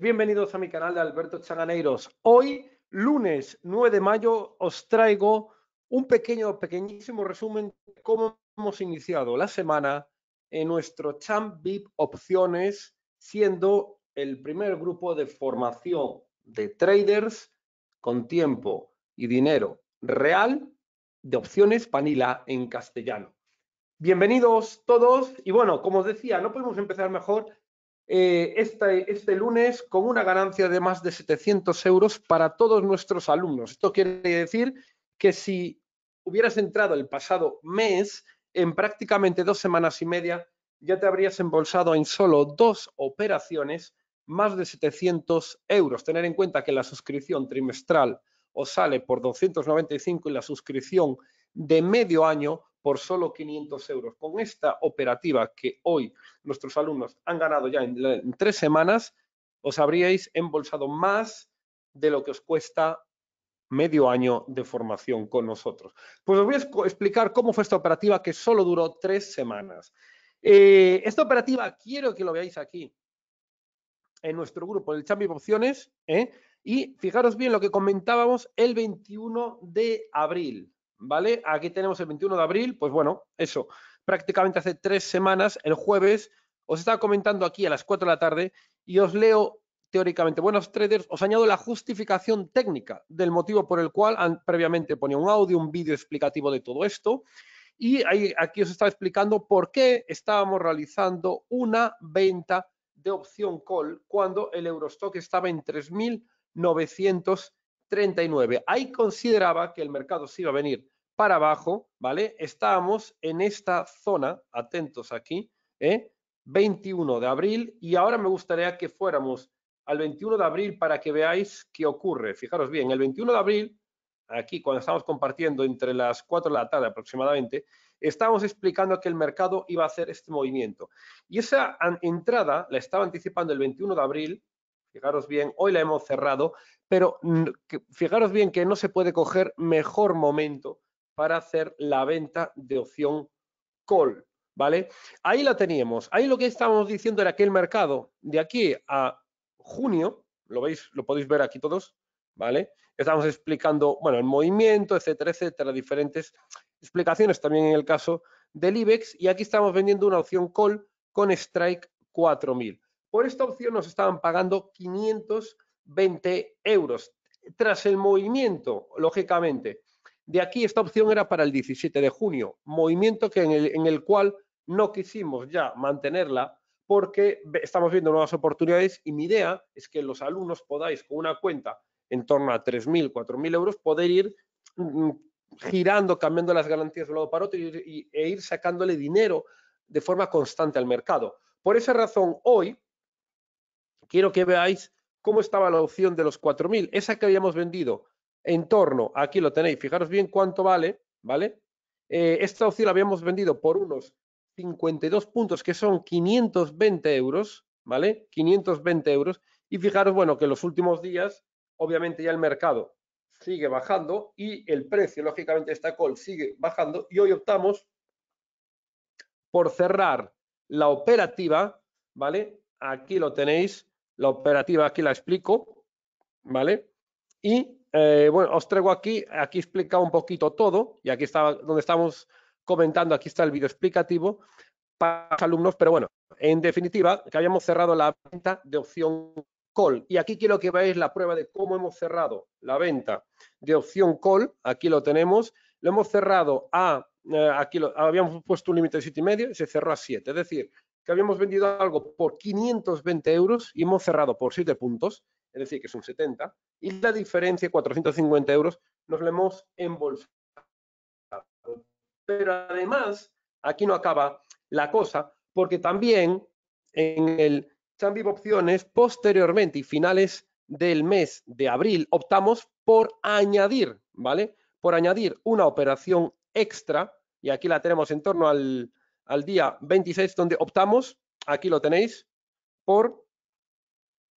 bienvenidos a mi canal de Alberto Chaganeiros. Hoy, lunes 9 de mayo, os traigo un pequeño, pequeñísimo resumen de cómo hemos iniciado la semana en nuestro Champ VIP Opciones, siendo el primer grupo de formación de traders con tiempo y dinero real de opciones panila en castellano. Bienvenidos todos y bueno, como os decía, no podemos empezar mejor este, este lunes con una ganancia de más de 700 euros para todos nuestros alumnos. Esto quiere decir que si hubieras entrado el pasado mes, en prácticamente dos semanas y media ya te habrías embolsado en solo dos operaciones más de 700 euros. Tener en cuenta que la suscripción trimestral os sale por 295 y la suscripción de medio año por solo 500 euros. Con esta operativa que hoy nuestros alumnos han ganado ya en, tres semanas, os habríais embolsado más de lo que os cuesta medio año de formación con nosotros. Pues os voy a explicar cómo fue esta operativa que solo duró tres semanas. Eh, esta operativa quiero que lo veáis aquí en nuestro grupo, el Champion Opciones, ¿eh? y fijaros bien lo que comentábamos el 21 de abril. ¿vale? Aquí tenemos el 21 de abril, pues bueno, eso, prácticamente hace tres semanas, el jueves, os estaba comentando aquí a las 4 de la tarde y os leo teóricamente, buenos traders, os añado la justificación técnica del motivo por el cual han, previamente ponía un audio, un vídeo explicativo de todo esto. Y aquí os estaba explicando por qué estábamos realizando una venta de opción call cuando el Eurostock estaba en 3.900 39. Ahí consideraba que el mercado se iba a venir para abajo, ¿vale? Estábamos en esta zona, atentos aquí, 21 ¿eh? de abril y ahora me gustaría que fuéramos al 21 de abril para que veáis qué ocurre. Fijaros bien, el 21 de abril, aquí cuando estamos compartiendo entre las 4 de la tarde aproximadamente, estábamos explicando que el mercado iba a hacer este movimiento. Y esa entrada la estaba anticipando el 21 de abril Fijaros bien, hoy la hemos cerrado, pero fijaros bien que no se puede coger mejor momento para hacer la venta de opción call, ¿vale? Ahí la teníamos. Ahí lo que estábamos diciendo era que el mercado de aquí a junio, lo veis, lo podéis ver aquí todos, ¿vale? Estamos explicando, bueno, el movimiento, etcétera, etcétera, diferentes explicaciones también en el caso del IBEX y aquí estamos vendiendo una opción call con strike 4000. Por esta opción nos estaban pagando 520 euros tras el movimiento, lógicamente. De aquí esta opción era para el 17 de junio, movimiento que en, el, cual no quisimos ya mantenerla porque estamos viendo nuevas oportunidades y mi idea es que los alumnos podáis con una cuenta en torno a 3.000, 4.000 euros, poder ir mm, mm, girando, cambiando las garantías de un lado para otro e ir sacándole dinero de forma constante al mercado. Por esa razón, hoy quiero que veáis cómo estaba la opción de los 4.000, esa que habíamos vendido en torno, aquí lo tenéis, fijaros bien cuánto vale, ¿vale? Eh, esta opción la habíamos vendido por unos 52 puntos, que son 520 euros, ¿vale? 520 euros. Y fijaros, bueno, que en los últimos días, obviamente ya el mercado sigue bajando y el precio, lógicamente, de esta call sigue bajando y hoy optamos por cerrar la operativa, ¿vale? Aquí lo tenéis, la operativa aquí la explico, ¿vale? Y eh, bueno, os traigo aquí, aquí explicado un poquito todo, y aquí está donde estamos comentando, aquí está el vídeo explicativo para los alumnos, pero bueno, en definitiva, que habíamos cerrado la venta de opción call. Y aquí quiero que veáis la prueba de cómo hemos cerrado la venta de opción call. Aquí lo tenemos. Lo hemos cerrado a, eh, aquí lo, habíamos puesto un límite de 7,5 y medio, se cerró a 7. Es decir, que habíamos vendido algo por 520 euros y hemos cerrado por 7 puntos, es decir, que es un 70, y la diferencia, 450 euros, nos la hemos embolsado. Pero además, aquí no acaba la cosa, porque también en el de Opciones, posteriormente y finales del mes de abril, optamos por añadir, ¿vale? Por añadir una operación extra, y aquí la tenemos en torno al al día 26, donde optamos, aquí lo tenéis, por,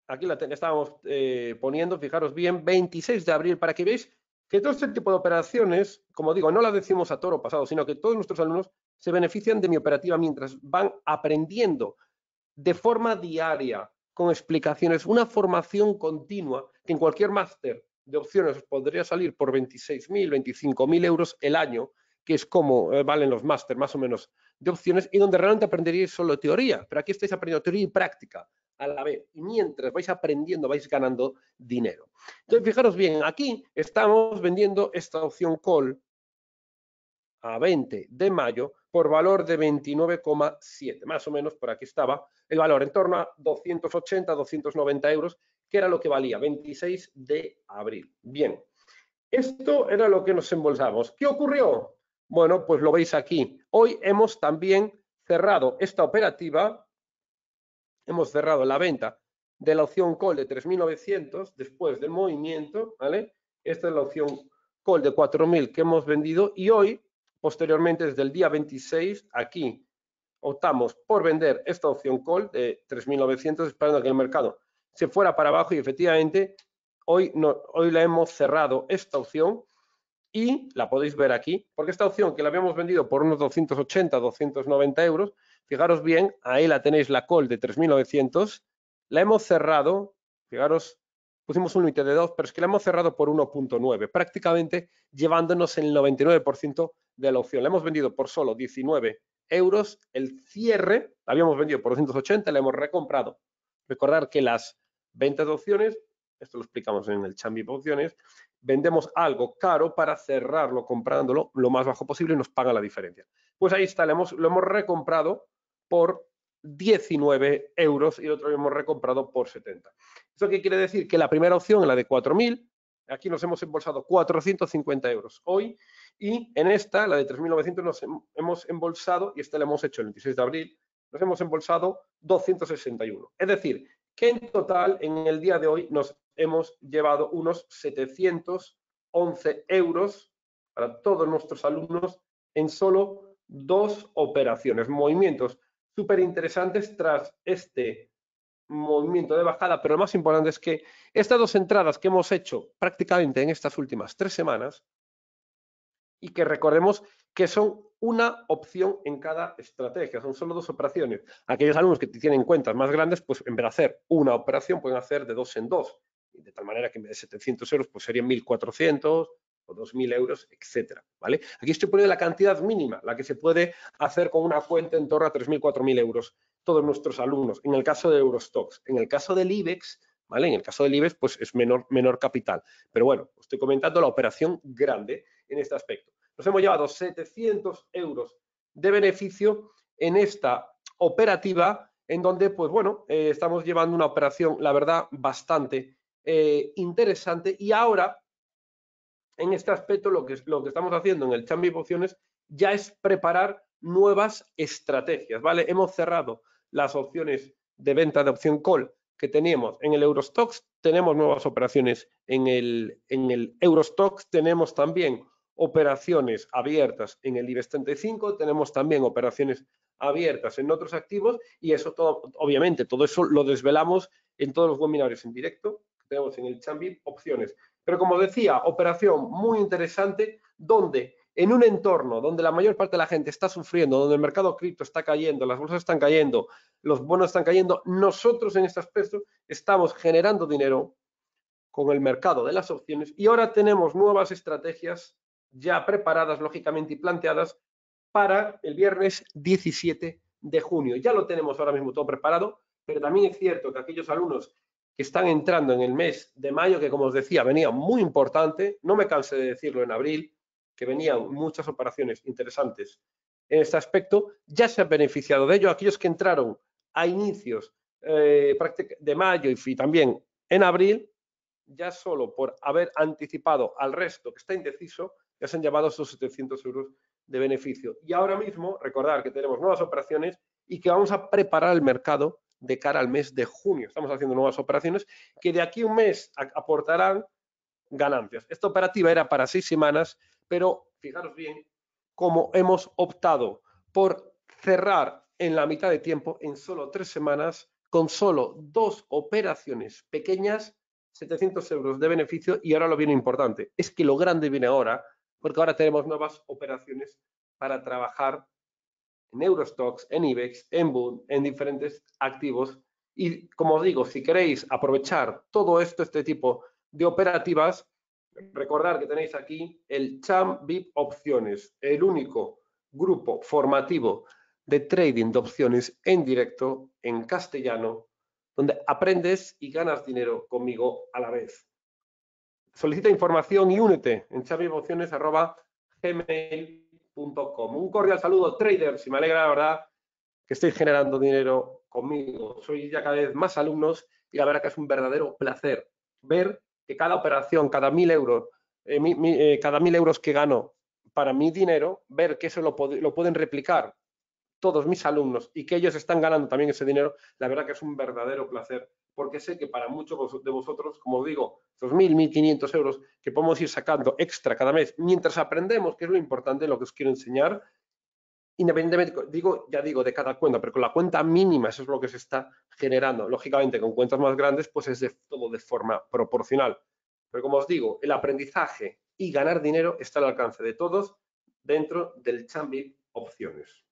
aquí la estábamos eh, poniendo, fijaros bien, 26 de abril, para que veáis que todo este tipo de operaciones, como digo, no las decimos a toro pasado, sino que todos nuestros alumnos se benefician de mi operativa mientras van aprendiendo de forma diaria, con explicaciones, una formación continua que en cualquier máster de opciones podría salir por 26.000, 25.000 euros el año, que es como eh, valen los máster, más o menos de opciones y donde realmente aprenderíais solo teoría, pero aquí estáis aprendiendo teoría y práctica a la vez. Y mientras vais aprendiendo, vais ganando dinero. Entonces, fijaros bien, aquí estamos vendiendo esta opción call a 20 de mayo por valor de 29,7. Más o menos por aquí estaba el valor, en torno a 280, 290 euros, que era lo que valía, 26 de abril. Bien, esto era lo que nos embolsamos. ¿Qué ocurrió? Bueno, pues lo veis aquí. Hoy hemos también cerrado esta operativa, hemos cerrado la venta de la opción call de 3.900 después del movimiento, ¿vale? Esta es la opción call de 4.000 que hemos vendido y hoy, posteriormente, desde el día 26, aquí optamos por vender esta opción call de 3.900 esperando que el mercado se fuera para abajo y efectivamente hoy, hoy la hemos cerrado esta opción y la podéis ver aquí, porque esta opción que la habíamos vendido por unos 280, 290 euros, fijaros bien, ahí la tenéis la call de 3.900, la hemos cerrado, fijaros, pusimos un límite de 2, pero es que la hemos cerrado por 1.9, prácticamente llevándonos el 99% de la opción. La hemos vendido por solo 19 euros, el cierre, la habíamos vendido por 280, la hemos recomprado. Recordar que las ventas de opciones esto lo explicamos en el Chambi Opciones, vendemos algo caro para cerrarlo comprándolo lo más bajo posible y nos paga la diferencia. Pues ahí está, lo hemos, recomprado por 19 euros y otro lo hemos recomprado por 70. ¿Esto qué quiere decir? Que la primera opción, la de 4.000, aquí nos hemos embolsado 450 euros hoy y en esta, la de 3.900, nos hemos embolsado, y esta la hemos hecho el 26 de abril, nos hemos embolsado 261. Es decir, que en total en el día de hoy nos hemos llevado unos 711 euros para todos nuestros alumnos en solo dos operaciones, movimientos súper interesantes tras este movimiento de bajada, pero lo más importante es que estas dos entradas que hemos hecho prácticamente en estas últimas tres semanas y que recordemos que son una opción en cada estrategia, son solo dos operaciones. Aquellos alumnos que tienen cuentas más grandes, pues en vez de hacer una operación, pueden hacer de dos en dos de tal manera que en vez de 700 euros, pues serían 1.400 o 2.000 euros, etcétera, ¿vale? Aquí estoy poniendo la cantidad mínima, la que se puede hacer con una cuenta en torno a 3.000, 4.000 euros, todos nuestros alumnos, en el caso de Eurostox. En el caso del IBEX, ¿vale? En el caso del IBEX, pues es menor, menor capital. Pero bueno, estoy comentando la operación grande en este aspecto. Nos hemos llevado 700 euros de beneficio en esta operativa en donde, pues bueno, eh, estamos llevando una operación, la verdad, bastante eh, interesante. Y ahora, en este aspecto, lo que, lo que estamos haciendo en el chambi Opciones ya es preparar nuevas estrategias, ¿vale? Hemos cerrado las opciones de venta de opción call que teníamos en el Eurostox, tenemos nuevas operaciones en el, en el Eurostox, tenemos también operaciones abiertas en el IBEX 35, tenemos también operaciones abiertas en otros activos y eso todo, obviamente, todo eso lo desvelamos en todos los webinarios en directo tenemos en el chambi opciones. Pero como decía, operación muy interesante donde en un entorno donde la mayor parte de la gente está sufriendo, donde el mercado cripto está cayendo, las bolsas están cayendo, los bonos están cayendo, nosotros en este aspecto estamos generando dinero con el mercado de las opciones y ahora tenemos nuevas estrategias ya preparadas, lógicamente, y planteadas para el viernes 17 de junio. Ya lo tenemos ahora mismo todo preparado, pero también es cierto que aquellos alumnos que están entrando en el mes de mayo, que como os decía, venía muy importante, no me cansé de decirlo en abril, que venían muchas operaciones interesantes en este aspecto, ya se han beneficiado de ello aquellos que entraron a inicios eh, de mayo y también en abril, ya solo por haber anticipado al resto que está indeciso, ya se han llevado sus 700 euros de beneficio. Y ahora mismo, recordar que tenemos nuevas operaciones y que vamos a preparar el mercado de cara al mes de junio. Estamos haciendo nuevas operaciones que de aquí a un mes aportarán ganancias. Esta operativa era para seis semanas, pero fijaros bien cómo hemos optado por cerrar en la mitad de tiempo, en solo tres semanas, con solo dos operaciones pequeñas, 700 euros de beneficio y ahora lo viene importante, es que lo grande viene ahora, porque ahora tenemos nuevas operaciones para trabajar en Eurostox, en IBEX, en boom en diferentes activos. Y como os digo, si queréis aprovechar todo esto, este tipo de operativas, recordar que tenéis aquí el Cham VIP Opciones, el único grupo formativo de trading de opciones en directo, en castellano, donde aprendes y ganas dinero conmigo a la vez. Solicita información y únete en chambiopciones.gmail.com un cordial saludo, traders, y me alegra la verdad que estéis generando dinero conmigo. Soy ya cada vez más alumnos y la verdad que es un verdadero placer ver que cada operación, cada mil euros, eh, eh, cada mil euros que gano para mi dinero, ver que eso lo pueden replicar todos mis alumnos y que ellos están ganando también ese dinero, la verdad que es un verdadero placer, porque sé que para muchos de vosotros, como digo, esos 1.000, 1.500 euros que podemos ir sacando extra cada mes, mientras aprendemos, que es lo importante, lo que os quiero enseñar, independientemente, digo, ya digo, de cada cuenta, pero con la cuenta mínima, eso es lo que se está generando. Lógicamente, con cuentas más grandes, pues es de, todo de forma proporcional. Pero como os digo, el aprendizaje y ganar dinero está al alcance de todos dentro del Chambi Opciones.